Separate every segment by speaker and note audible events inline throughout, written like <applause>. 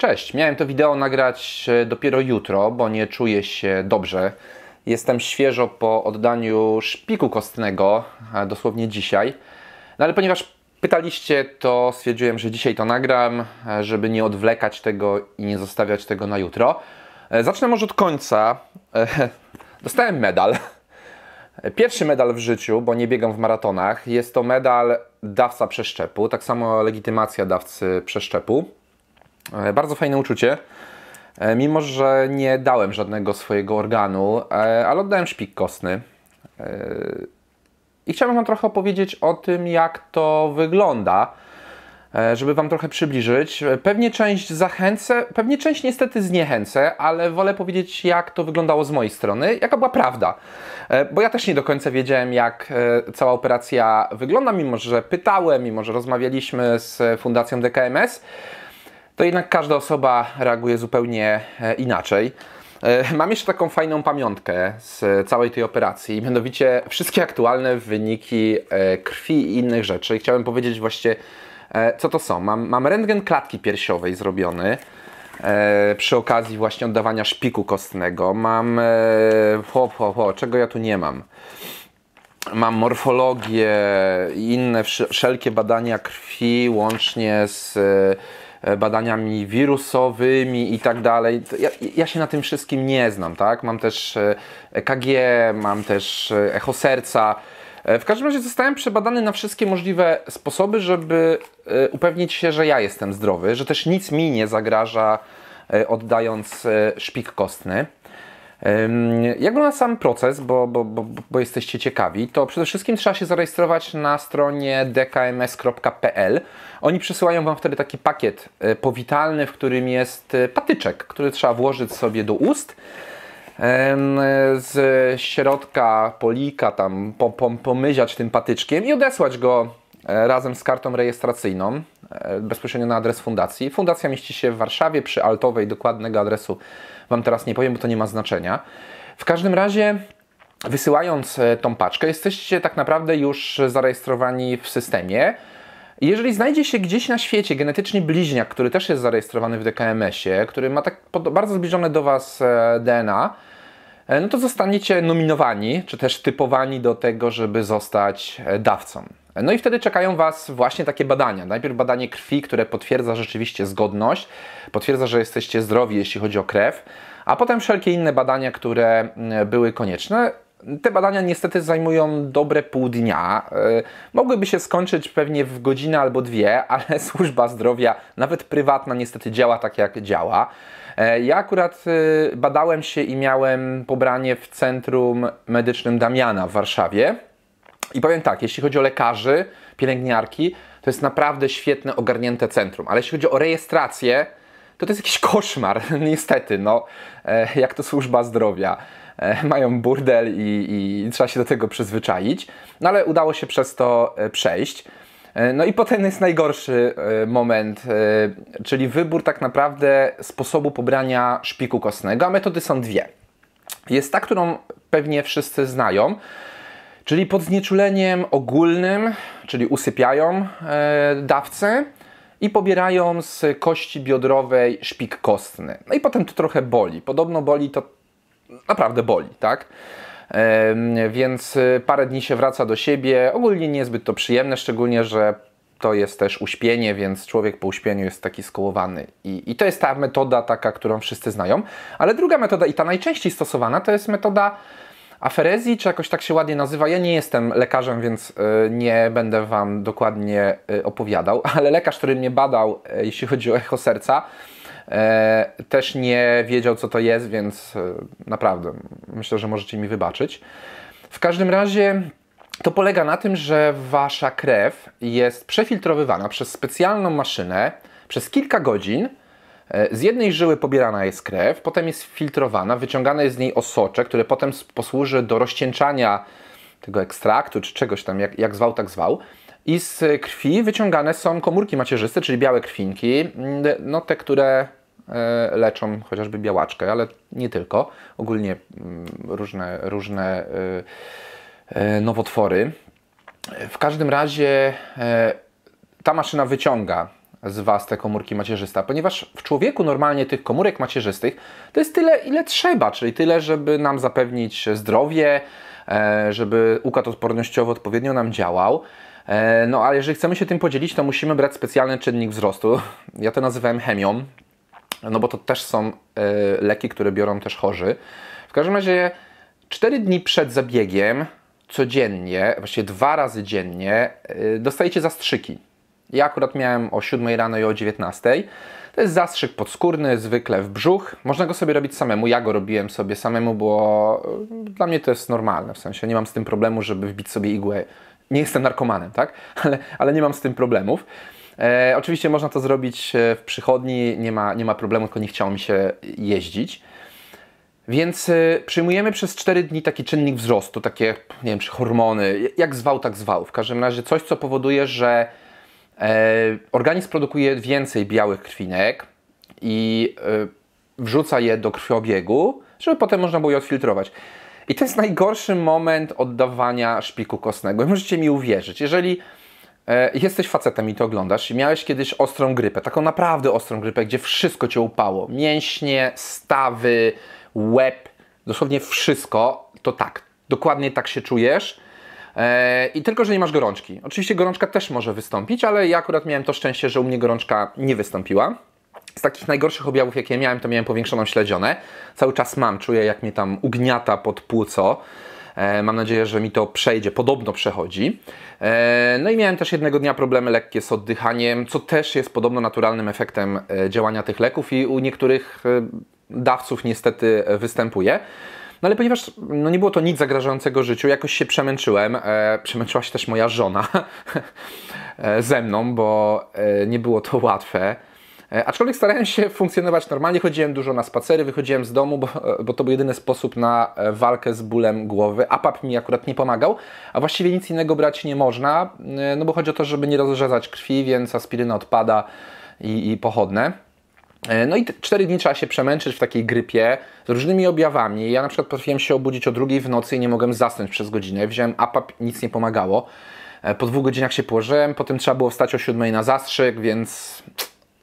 Speaker 1: Cześć, miałem to wideo nagrać e, dopiero jutro, bo nie czuję się dobrze. Jestem świeżo po oddaniu szpiku kostnego, dosłownie dzisiaj. No ale ponieważ pytaliście, to stwierdziłem, że dzisiaj to nagram, e, żeby nie odwlekać tego i nie zostawiać tego na jutro. E, zacznę może od końca. <laughs> Dostałem medal. Pierwszy medal w życiu, bo nie biegam w maratonach. Jest to medal dawca przeszczepu, tak samo legitymacja dawcy przeszczepu. E, bardzo fajne uczucie. E, mimo, że nie dałem żadnego swojego organu, e, ale oddałem szpik kostny. I chciałbym Wam trochę opowiedzieć o tym, jak to wygląda, żeby Wam trochę przybliżyć. Pewnie część zachęcę, pewnie część niestety zniechęcę, ale wolę powiedzieć, jak to wyglądało z mojej strony, jaka była prawda. Bo ja też nie do końca wiedziałem, jak cała operacja wygląda, mimo że pytałem, mimo że rozmawialiśmy z Fundacją DKMS to jednak każda osoba reaguje zupełnie e, inaczej. E, mam jeszcze taką fajną pamiątkę z całej tej operacji, mianowicie wszystkie aktualne wyniki e, krwi i innych rzeczy. Chciałem powiedzieć właśnie, co to są. Mam, mam rentgen klatki piersiowej zrobiony przy okazji właśnie oddawania szpiku kostnego. Mam... Ho, ho, ho, czego ja tu nie mam? Mam morfologię i inne wszelkie badania krwi, łącznie z E, badaniami wirusowymi i tak dalej. Ja, ja, się na tym wszystkim nie znam, tak? Mam też EKG, e mam też e, echo serca. W każdym razie zostałem przebadany na wszystkie możliwe sposoby, żeby upewnić się, że ja jestem zdrowy, że też nic mi nie zagraża oddając szpik kostny. Jak wygląda sam proces, bo, bo, bo, bo, jesteście ciekawi, to przede wszystkim trzeba się zarejestrować na stronie dkms.pl. Oni przesyłają Wam wtedy taki pakiet e, powitalny, w którym jest e, patyczek, który trzeba włożyć sobie do ust. Z środka polika tam pomyziać tym patyczkiem i odesłać go e, razem z kartą rejestracyjną E, bezpośrednio na adres fundacji. Fundacja mieści się w Warszawie przy Altowej, dokładnego adresu Wam teraz nie powiem, bo to nie ma znaczenia. W każdym razie wysyłając e, tą paczkę jesteście tak naprawdę już zarejestrowani w systemie. Jeżeli znajdzie się gdzieś na świecie genetycznie bliźniak, który też jest zarejestrowany w DKMS-ie, który ma tak bardzo zbliżone do Was e, DNA, no to zostaniecie nominowani, czy też typowani do tego, żeby zostać dawcą. No i wtedy czekają Was właśnie takie badania. Najpierw badanie krwi, które potwierdza rzeczywiście zgodność, potwierdza, że jesteście zdrowi, jeśli chodzi o krew, a potem wszelkie inne badania, które mm, były konieczne. Te badania niestety zajmują dobre pół dnia. E, mogłyby się skończyć pewnie w godzinę albo dwie, <laughs> ale służba zdrowia, nawet prywatna, niestety działa tak jak działa. E, ja akurat e, badałem się i miałem pobranie w Centrum Medycznym Damiana w Warszawie. I powiem tak, jeśli chodzi o lekarzy, pielęgniarki, to jest naprawdę świetne, ogarnięte centrum. Ale jeśli chodzi o rejestrację, to to jest jakiś koszmar, <laughs> niestety, no, e, jak to służba zdrowia. E, mają burdel i, i trzeba się do tego przyzwyczaić, no ale udało się przez to e, przejść. No i potem jest najgorszy moment, czyli wybór tak naprawdę sposobu pobrania szpiku kostnego, a metody są dwie. Jest ta, którą pewnie wszyscy znają, Czyli pod znieczuleniem ogólnym, czyli usypiają e, dawcę i pobierają z kości biodrowej szpik kostny. No i potem to trochę boli. Podobno boli to naprawdę boli, tak? Więc e, parę dni się wraca do siebie. Ogólnie niezbyt to przyjemne, szczególnie, że to jest też uśpienie, więc człowiek po uśpieniu jest taki skołowany. I, I, to jest ta metoda taka, którą wszyscy znają. Ale druga metoda i ta najczęściej stosowana to jest metoda aferezji, czy jakoś tak się ładnie nazywa. Ja nie jestem lekarzem, więc e, nie będę Wam dokładnie e, opowiadał, <laughs> ale lekarz, który mnie badał, e, jeśli chodzi o echo serca, też nie wiedział, co to jest, więc naprawdę myślę, że możecie mi wybaczyć. W każdym razie to polega na tym, że wasza krew jest przefiltrowywana przez specjalną maszynę przez kilka godzin E, z jednej żyły pobierana jest krew, potem jest filtrowana, wyciągane jest z niej osocze, które potem posłuży do rozcieńczania tego ekstraktu czy czegoś tam, jak, jak zwał, tak zwał. I z krwi wyciągane są komórki macierzyste, czyli białe krwinki, mm, no te, które e, leczą chociażby białaczkę, ale nie tylko. Ogólnie mm, różne, różne e, nowotwory. W każdym razie ta maszyna wyciąga z Was te komórki macierzyste, ponieważ w człowieku normalnie tych komórek macierzystych to jest tyle, ile trzeba, czyli tyle, żeby nam zapewnić zdrowie, e, żeby układ odpornościowy odpowiednio nam działał. E, no, ale jeżeli chcemy się tym podzielić, to musimy brać specjalny czynnik wzrostu. <laughs> Ja to nazywałem chemią, no bo to też są e, leki, które biorą też chorzy. W każdym razie 4 dni przed zabiegiem codziennie, właściwie dwa razy dziennie, dostajecie zastrzyki ja akurat miałem o 7 rano i o 19. To jest zastrzyk podskórny, zwykle w brzuch. Można go sobie robić samemu. Ja go robiłem sobie samemu, bo e, dla mnie to jest normalne. W sensie nie mam z tym problemu, żeby wbić sobie igłę. Nie jestem narkomanem, tak? <laughs> Ale, ale nie mam z tym problemów. E, oczywiście można to zrobić e, w przychodni, nie ma, nie ma problemu, tylko nie chciało mi się jeździć. Więc e, przyjmujemy przez 4 dni taki czynnik wzrostu, takie, nie wiem, czy hormony, jak zwał, tak zwał. W każdym razie coś, co powoduje, że E, organizm produkuje więcej białych krwinek i e, wrzuca je do krwiobiegu, żeby potem można było je odfiltrować. I to jest najgorszy moment oddawania szpiku kostnego. I możecie mi uwierzyć, jeżeli e, jesteś facetem i to oglądasz i miałeś kiedyś ostrą grypę, taką naprawdę ostrą grypę, gdzie wszystko cię upało, mięśnie, stawy, łeb, dosłownie wszystko, to tak, dokładnie tak się czujesz, E, I tylko, że nie masz gorączki. Oczywiście gorączka też może wystąpić, ale ja akurat miałem to szczęście, że u mnie gorączka nie wystąpiła. Z takich najgorszych objawów, jakie miałem, to miałem powiększoną śledzionę. Cały czas mam, czuję jak mnie tam ugniata pod płuco. E, mam nadzieję, że mi to przejdzie, podobno przechodzi. E, no i miałem też jednego dnia problemy lekkie z oddychaniem, co też jest podobno naturalnym efektem działania tych leków i u niektórych dawców niestety występuje. No ale ponieważ no, nie było to nic zagrażającego życiu, jakoś się przemęczyłem. E, przemęczyła się też moja żona <laughs> e, ze mną, bo e, nie było to łatwe. E, aczkolwiek starałem się funkcjonować normalnie, chodziłem dużo na spacery, wychodziłem z domu, bo, e, bo, to był jedyny sposób na walkę z bólem głowy. APAP mi akurat nie pomagał, a właściwie nic innego brać nie można, no bo chodzi o to, żeby nie rozrzedzać krwi, więc aspiryna odpada i, i pochodne. E, no i 4 dni trzeba się przemęczyć w takiej grypie z różnymi objawami. Ja na przykład potrafiłem się obudzić o drugiej w nocy i nie mogłem zasnąć przez godzinę. Wziąłem apap, nic nie pomagało. E, po dwóch godzinach się położyłem, potem trzeba było wstać o siódmej na zastrzyk, więc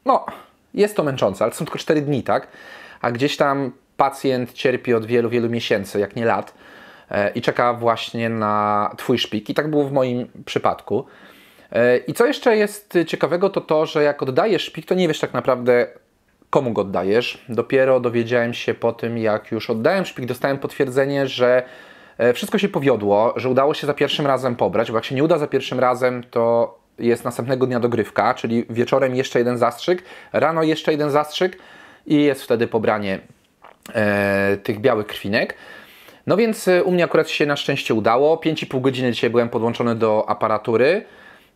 Speaker 1: no, jest to męczące, ale są tylko 4 dni, tak? A gdzieś tam pacjent cierpi od wielu, wielu miesięcy, jak nie lat e, i czeka właśnie na Twój szpik. I tak było w moim przypadku. I co jeszcze jest ciekawego, to to, że jak oddajesz szpik, to nie wiesz tak naprawdę, komu go oddajesz. Dopiero dowiedziałem się po tym, jak już oddałem szpik, dostałem potwierdzenie, że e, wszystko się powiodło, że udało się za pierwszym razem pobrać, bo jak się nie uda za pierwszym razem, to jest następnego dnia dogrywka, czyli wieczorem jeszcze jeden zastrzyk, rano jeszcze jeden zastrzyk i jest wtedy pobranie e, tych białych krwinek. No więc e, u mnie akurat się na szczęście udało. 5,5 godziny dzisiaj byłem podłączony do aparatury.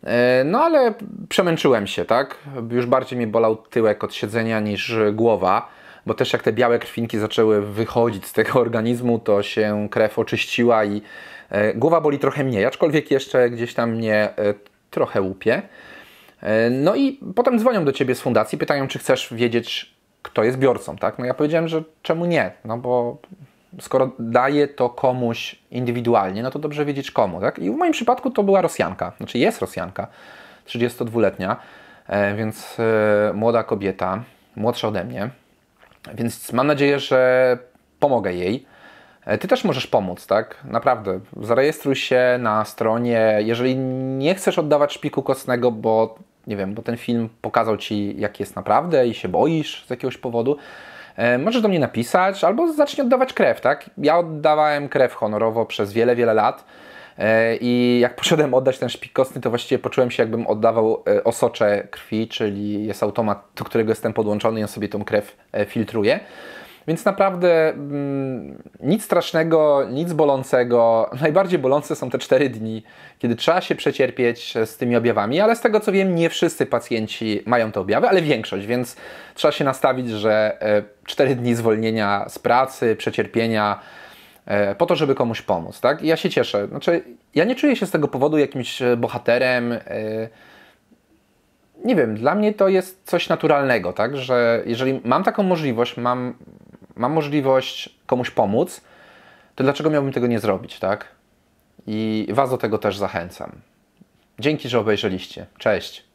Speaker 1: E, no ale przemęczyłem się, tak? Już bardziej mi bolał tyłek od siedzenia niż głowa, bo też jak te białe krwinki zaczęły wychodzić z tego organizmu, to się krew oczyściła i e, głowa boli trochę mniej, aczkolwiek jeszcze gdzieś tam mnie e, trochę łupie. No i potem dzwonią do ciebie z fundacji, pytają, czy chcesz wiedzieć, kto jest biorcą, tak? No ja powiedziałem, że czemu nie, no bo skoro daje to komuś indywidualnie, no to dobrze wiedzieć komu, tak? I w moim przypadku to była Rosjanka, znaczy jest Rosjanka, 32-letnia, e, więc e, młoda kobieta, młodsza ode mnie, więc mam nadzieję, że pomogę jej. E, ty też możesz pomóc, tak? Naprawdę. Zarejestruj się na stronie. Jeżeli nie chcesz oddawać szpiku kostnego, bo nie wiem, bo ten film pokazał ci, jak jest naprawdę i się boisz z jakiegoś powodu, E, możesz do mnie napisać albo zacznij oddawać krew, tak? Ja oddawałem krew honorowo przez wiele, wiele lat. E, I jak <laughs> poszedłem oddać ten szpik kostny, to właściwie poczułem się, jakbym oddawał e, osocze krwi, czyli jest automat, do którego jestem podłączony i on sobie tą krew filtruje. Więc naprawdę mm, nic strasznego, nic bolącego. Najbardziej bolące są te cztery dni, kiedy trzeba się przecierpieć z tymi objawami, ale z tego co wiem, nie wszyscy pacjenci mają te objawy, ale większość, więc trzeba się nastawić, że e, cztery dni zwolnienia z pracy, przecierpienia e, po to, żeby komuś pomóc, tak? I ja się cieszę. Znaczy, ja nie czuję się z tego powodu jakimś e, bohaterem. Nie wiem, dla mnie to jest coś naturalnego, tak? Że jeżeli mam taką możliwość, mam mam możliwość komuś pomóc, to dlaczego miałbym tego nie zrobić, tak? I Was do tego też zachęcam. Dzięki, że obejrzeliście. Cześć.